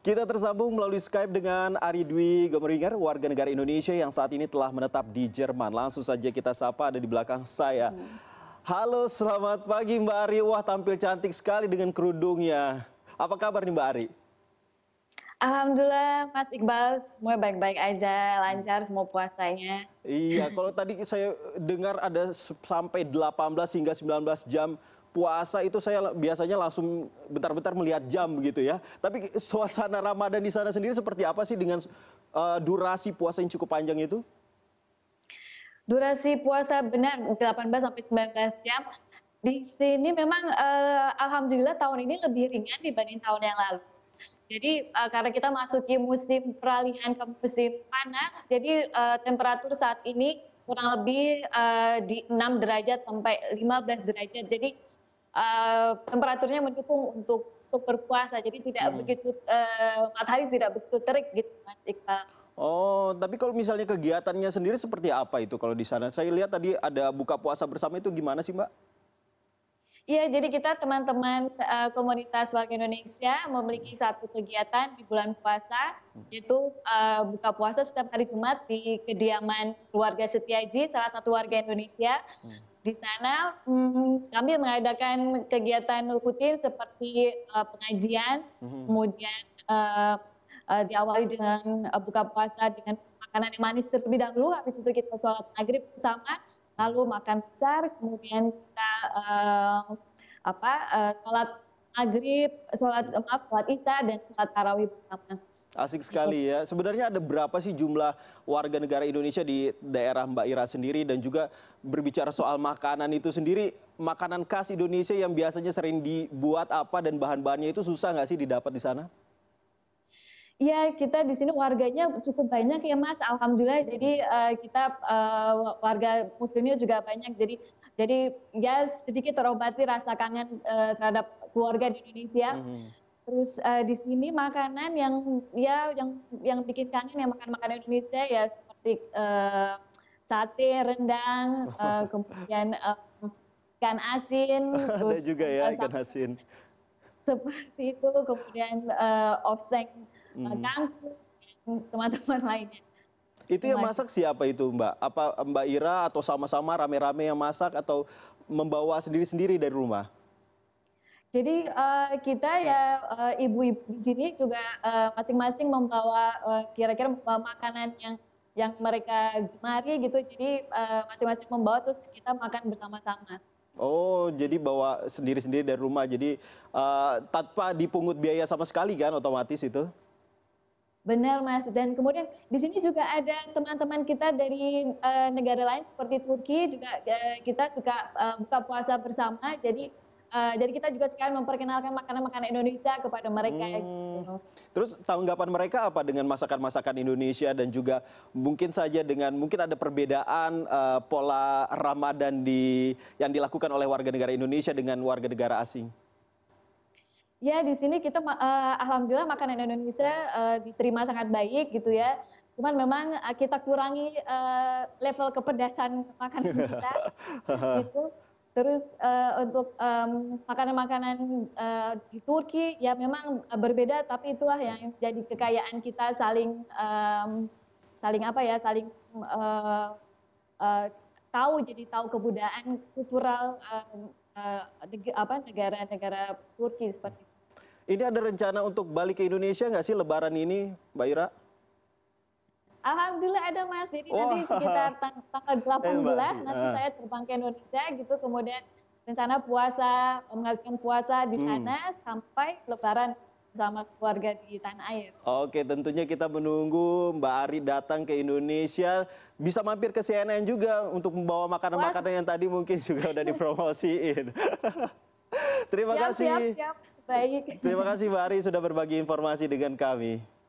Kita tersambung melalui Skype dengan Ari Dwi Gomeringer, warga negara Indonesia yang saat ini telah menetap di Jerman. Langsung saja kita sapa ada di belakang saya. Hmm. Halo, selamat pagi Mbak Ari. Wah, tampil cantik sekali dengan kerudungnya. Apa kabar nih Mbak Ari? Alhamdulillah Mas Iqbal semua baik-baik aja, lancar semua puasanya. Iya, kalau tadi saya dengar ada sampai 18 hingga 19 jam puasa itu saya biasanya langsung bentar-bentar melihat jam begitu ya. Tapi suasana Ramadan di sana sendiri seperti apa sih dengan uh, durasi puasa yang cukup panjang itu? Durasi puasa benar 18 sampai 19 jam. Di sini memang uh, alhamdulillah tahun ini lebih ringan dibanding tahun yang lalu. Jadi uh, karena kita masuki musim peralihan ke musim panas, jadi uh, temperatur saat ini kurang lebih uh, di 6 derajat sampai 15 derajat. Jadi Eh, temperaturnya mendukung untuk untuk berpuasa. Jadi tidak hmm. begitu uh, matahari tidak begitu terik gitu Mas Iqbal. Oh, tapi kalau misalnya kegiatannya sendiri seperti apa itu kalau di sana? Saya lihat tadi ada buka puasa bersama itu gimana sih, Mbak? Iya, jadi kita teman-teman uh, komunitas warga Indonesia memiliki satu kegiatan di bulan puasa, hmm. yaitu uh, buka puasa setiap hari Jumat di kediaman keluarga Setiaji, salah satu warga Indonesia. Hmm. Di sana hmm, kami mengadakan kegiatan rutin seperti uh, pengajian, hmm kemudian uh, uh, diawali dengan uh, buka puasa dengan makanan yang manis terlebih dahulu, habis itu kita sholat maghrib bersama, lalu makan besar, kemudian kita uh, apa uh, sholat maghrib, sholat maaf sholat isya dan sholat tarawih bersama. Asik sekali ya. Sebenarnya ada berapa sih jumlah warga negara Indonesia di daerah Mbak Ira sendiri dan juga berbicara soal makanan itu sendiri, makanan khas Indonesia yang biasanya sering dibuat apa dan bahan-bahannya itu susah nggak sih didapat di sana? Iya, kita di sini warganya cukup banyak ya Mas. Alhamdulillah. Jadi uh, kita uh, warga muslimnya juga banyak. Jadi jadi ya sedikit terobati rasa kangen uh, terhadap keluarga di Indonesia. Mm -hmm. Terus uh, di sini makanan yang ya yang yang bikin kangen ya makan makanan Indonesia ya seperti uh, sate, rendang, uh, kemudian uh, ikan asin. Terus Ada juga ya ikan asin. Seperti itu, kemudian uh, offseng hmm. uh, kangkung, teman-teman lainnya. Itu yang masak siapa itu Mbak? Apa Mbak Ira atau sama-sama rame-rame yang masak atau membawa sendiri-sendiri dari rumah? Jadi uh, kita ya ibu eh, ibu-ibu di sini juga masing eh, masing-masing membawa kira-kira uh, makanan yang yang mereka gemari gitu. Jadi masing-masing uh, membawa terus kita makan bersama-sama. Oh, jadi bawa sendiri-sendiri dari rumah. Jadi uh, tanpa dipungut biaya sama sekali kan otomatis itu? Benar Mas. Dan kemudian di sini juga ada teman-teman kita dari uh, negara lain seperti Turki juga uh, kita suka uh, buka puasa bersama. Jadi Uh, eh, jadi kita juga sekalian memperkenalkan makanan-makanan Indonesia kepada mereka. Hmm. Gitu. Terus tanggapan mereka apa dengan masakan-masakan Indonesia dan juga mungkin saja dengan mungkin ada perbedaan uh, pola Ramadan di yang dilakukan oleh warga negara Indonesia dengan warga negara asing? Ya di sini kita uh, alhamdulillah makanan Indonesia uh, diterima sangat baik gitu ya. Cuman memang uh, kita kurangi uh, level kepedasan makanan kita gitu terus eh, untuk makanan makanan eh, di turki ya memang berbeda tapi itulah yang jadi kekayaan kita saling saling apa ya saling eh, tahu jadi tahu kebudayaan kultural negara negara turki seperti itu ini ada rencana untuk balik ke Indonesia nggak sih Lebaran ini, Mbak Ira? Alhamdulillah ada Mas. Jadi oh. nanti sekitar tanggal 18 iya, eh, nanti saya terbang ke Indonesia gitu. Kemudian rencana puasa, menghabiskan puasa di hmm. sana sampai lebaran sama keluarga di tanah air. Oke, tentunya kita menunggu Mbak Ari datang ke Indonesia. Bisa mampir ke CNN juga untuk membawa makanan-makanan yang tadi mungkin juga udah dipromosiin. Terima siap, kasih. Siap, siap. Baik. Terima kasih Mbak Ari sudah berbagi informasi dengan kami.